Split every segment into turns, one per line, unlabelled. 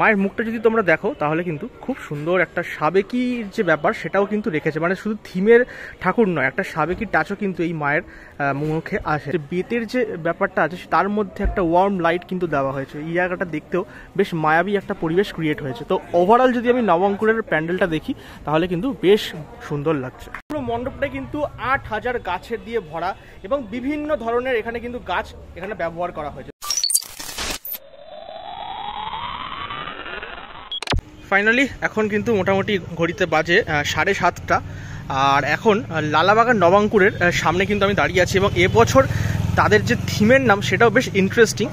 মায়ের মুখটা যদি তোমরা দেখো তাহলে কিন্তু খুব সুন্দর একটা সাবেকির যে ব্যাপার সেটাও কিন্তু রেখেছে মানে শুধু থিমের ঠাকুর নয় একটা সাবেকির টাচও কিন্তু এই মায়ের মুখে আসে বেতের যে ব্যাপারটা আছে তার মধ্যে একটা ওয়ার্ম লাইট কিন্তু দেওয়া হয়েছে এই জায়গাটা দেখতেও বেশ মায়াবী একটা পরিবেশ ক্রিয়েট হয়েছে তো ওভারঅল যদি আমি নবঙ্কুরের প্যান্ডেলটা দেখি তাহলে কিন্তু বেশ সুন্দর লাগছে পুরো মণ্ডপটা কিন্তু আট হাজার গাছের দিয়ে ভরা এবং বিভিন্ন ধরনের এখানে কিন্তু গাছ এখানে ব্যবহার করা হয়েছে ফাইনালি এখন কিন্তু মোটামুটি ঘড়িতে বাজে সাড়ে সাতটা আর এখন লালাবাগান নবাঙ্কুরের সামনে কিন্তু আমি দাঁড়িয়ে আছি এবং এবছর তাদের যে থিমের নাম সেটাও বেশ ইন্টারেস্টিং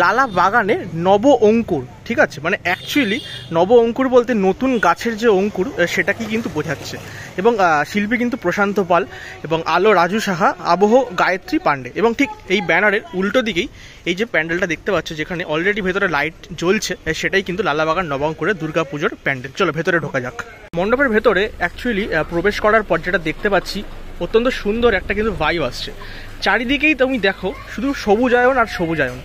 লালা বাগানে নব অঙ্কুর ঠিক আছে মানে অ্যাকচুয়ালি নব অঙ্কুর বলতে নতুন গাছের যে অঙ্কুর সেটাকে কিন্তু বোঝাচ্ছে এবং শিল্পী কিন্তু প্রশান্ত পাল এবং আলো রাজু সাহা আবহ গায়ত্রী পাণ্ডে এবং ঠিক এই ব্যানারের উল্টো দিকেই এই যে প্যান্ডেলটা দেখতে পাচ্ছ যেখানে অলরেডি ভেতরে লাইট জ্বলছে সেটাই কিন্তু লালাবাগান দুর্গা পুজোর প্যান্ডেল চলো ভেতরে ঢোকা যাক মণ্ডপের ভেতরে অ্যাকচুয়ালি প্রবেশ করার পর যেটা দেখতে পাচ্ছি অত্যন্ত সুন্দর একটা কিন্তু ভাইব আসছে চারিদিকেই তুমি দেখো শুধু সবুজায়ন আর সবুজায়ন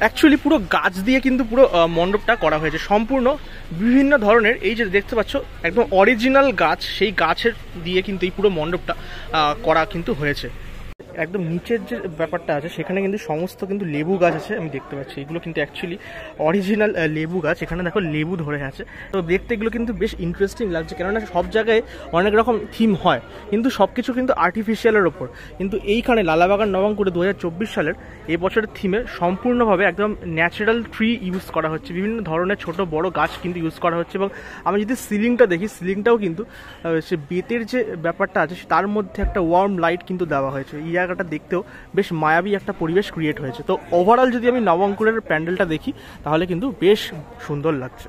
অ্যাকচুয়ালি পুরো গাছ দিয়ে কিন্তু পুরো মণ্ডপটা করা হয়েছে সম্পূর্ণ বিভিন্ন ধরনের এই যে দেখতে পাচ্ছ একদম অরিজিনাল গাছ সেই গাছের দিয়ে কিন্তু এই পুরো মণ্ডপটা করা কিন্তু হয়েছে একদম নিচের যে ব্যাপারটা আছে সেখানে কিন্তু সমস্ত কিন্তু লেবু গাছ আছে আমি দেখতে পাচ্ছি এগুলো কিন্তু অ্যাকচুয়ালি অরিজিনাল লেবু গাছ এখানে দেখো লেবু ধরে আছে তো দেখতে এগুলো কিন্তু বেশ ইন্টারেস্টিং লাগছে কেননা সব জায়গায় অনেক রকম থিম হয় কিন্তু সব কিছু কিন্তু আর্টিফিশিয়ালের ওপর কিন্তু এইখানে লালাবাগান নবাঙ্কুরে দু হাজার সালের এই বছরের থিমে সম্পূর্ণভাবে একদম ন্যাচারাল ট্রি ইউজ করা হচ্ছে বিভিন্ন ধরনের ছোট বড় গাছ কিন্তু ইউজ করা হচ্ছে এবং আমি যদি সিলিংটা দেখি সিলিংটাও কিন্তু সে বেতের যে ব্যাপারটা আছে তার মধ্যে একটা ওয়ার্ম লাইট কিন্তু দেওয়া হয়েছে ইয়া জায়গাটা দেখতেও বেশ মায়াবী একটা পরিবেশ ক্রিয়েট হয়েছে তো ওভারঅল যদি আমি নবঙ্কুরের প্যান্ডেলটা দেখি তাহলে কিন্তু বেশ সুন্দর লাগছে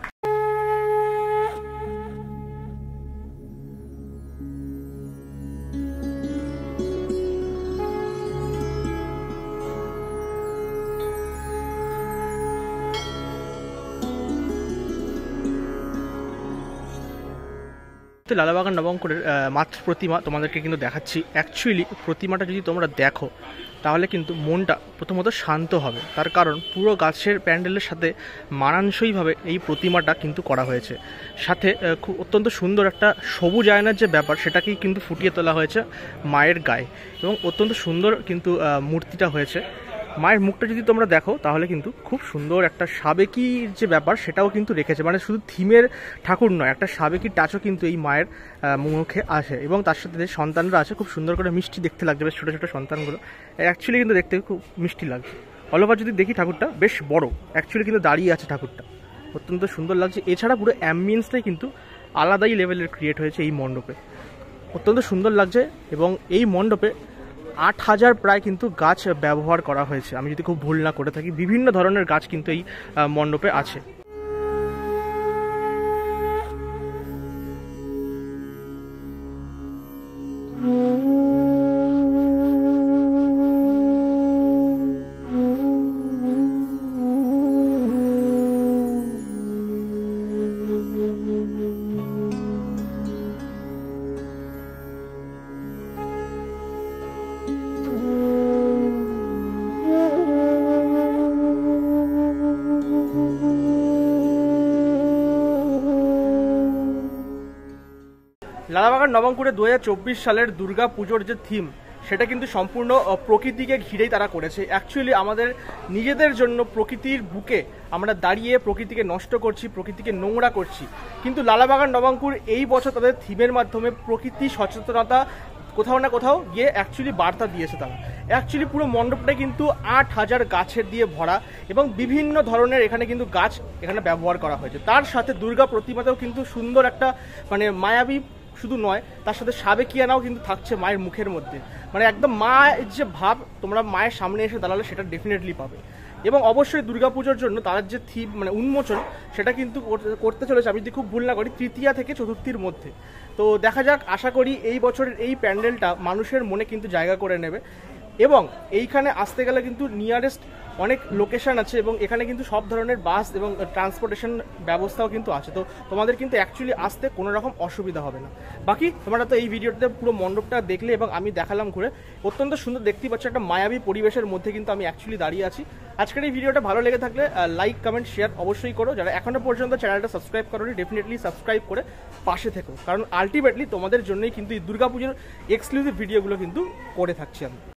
তো লালাবাগান নবঙ্করের মাত্র প্রতিমা তোমাদেরকে কিন্তু দেখাচ্ছি অ্যাকচুয়ালি প্রতিমাটা যদি তোমরা দেখো তাহলে কিন্তু মনটা প্রথমত শান্ত হবে তার কারণ পুরো গাছের প্যান্ডেলের সাথে মানানসইভাবে এই প্রতিমাটা কিন্তু করা হয়েছে সাথে খুব অত্যন্ত সুন্দর একটা সবুজ আয়নার যে ব্যাপার সেটাকেই কিন্তু ফুটিয়ে তোলা হয়েছে মায়ের গায়ে এবং অত্যন্ত সুন্দর কিন্তু মূর্তিটা হয়েছে মায়ের মুখটা যদি তোমরা দেখো তাহলে কিন্তু খুব সুন্দর একটা সাবেকির যে ব্যাপার সেটাও কিন্তু রেখেছে মানে শুধু থিমের ঠাকুর নয় একটা সাবেকির টাচও কিন্তু এই মায়ের মুখে আসে এবং তার সাথে যে সন্তানরা আছে খুব সুন্দর করে মিষ্টি দেখতে লাগছে বেশ ছোটো ছোটো সন্তানগুলো অ্যাকচুয়ালি কিন্তু দেখতে খুব মিষ্টি লাগছে অলপ যদি দেখি ঠাকুরটা বেশ বড় অ্যাকচুয়ালি কিন্তু দাঁড়িয়ে আছে ঠাকুরটা অত্যন্ত সুন্দর লাগছে এছাড়া পুরো অ্যাম্বিয়েন্সটাই কিন্তু আলাদাই লেভেলের ক্রিয়েট হয়েছে এই মণ্ডপে অত্যন্ত সুন্দর লাগছে এবং এই মণ্ডপে আট হাজার প্রায় কিন্তু গাছ ব্যবহার করা হয়েছে আমি যদি খুব ভুল না করে থাকি বিভিন্ন ধরনের গাছ কিন্তু এই মণ্ডপে আছে লালাবাগান নবাঙ্কুরে দু সালের দুর্গা পুজোর যে থিম সেটা কিন্তু সম্পূর্ণ প্রকৃতিকে ঘিরেই তারা করেছে অ্যাকচুয়ালি আমাদের নিজেদের জন্য প্রকৃতির বুকে আমরা দাঁড়িয়ে প্রকৃতিকে নষ্ট করছি প্রকৃতিকে নোংরা করছি কিন্তু লালাবাগান নবাঙ্কুর এই বছর তাদের থিমের মাধ্যমে প্রকৃতি সচেতনতা কোথাও না কোথাও গিয়ে অ্যাকচুয়ালি বার্তা দিয়েছে তারা অ্যাকচুয়ালি পুরো মণ্ডপটা কিন্তু আট হাজার গাছের দিয়ে ভরা এবং বিভিন্ন ধরনের এখানে কিন্তু গাছ এখানে ব্যবহার করা হয়েছে তার সাথে দুর্গা প্রতিমাতেও কিন্তু সুন্দর একটা মানে মায়াবী শুধু নয় তার সাথে সাবেকিয়ানাও কিন্তু থাকছে মায়ের মুখের মধ্যে মানে একদম মা যে ভাব তোমরা মায়ের সামনে এসে দাঁড়ালে সেটা ডেফিনেটলি পাবে এবং অবশ্যই দুর্গাপুজোর জন্য তার যে থিম মানে উন্মোচন সেটা কিন্তু করতে চলেছে আমি যদি খুব ভুল না করি তৃতীয়া থেকে চতুর্থীর মধ্যে তো দেখা যাক আশা করি এই বছরের এই প্যান্ডেলটা মানুষের মনে কিন্তু জায়গা করে নেবে এবং এইখানে আসতে গেলে কিন্তু নিয়ারেস্ট অনেক লোকেশন আছে এবং এখানে কিন্তু সব ধরনের বাস এবং ট্রান্সপোর্টেশন ব্যবস্থাও কিন্তু আছে তো তোমাদের কিন্তু অ্যাকচুয়ালি আসতে কোনো রকম অসুবিধা হবে না বাকি তোমরা তো এই ভিডিওতে পুরো মণ্ডপটা দেখলে এবং আমি দেখালাম ঘুরে অত্যন্ত সুন্দর দেখতেই পাচ্ছ একটা মায়াবী পরিবেশের মধ্যে কিন্তু আমি অ্যাকচুয়ালি দাঁড়িয়ে আছি আজকের এই ভিডিওটা ভালো লেগে থাকলে লাইক কমেন্ট শেয়ার অবশ্যই করো যারা এখনও পর্যন্ত চ্যানেলটা সাবস্ক্রাইব করোনি ডেফিনেটলি সাবস্ক্রাইব করে পাশে থেকো কারণ আলটিমেটলি তোমাদের জন্যই কিন্তু এই দুর্গাপুজোর এক্সক্লুসিভ ভিডিওগুলো কিন্তু করে থাকছি আমি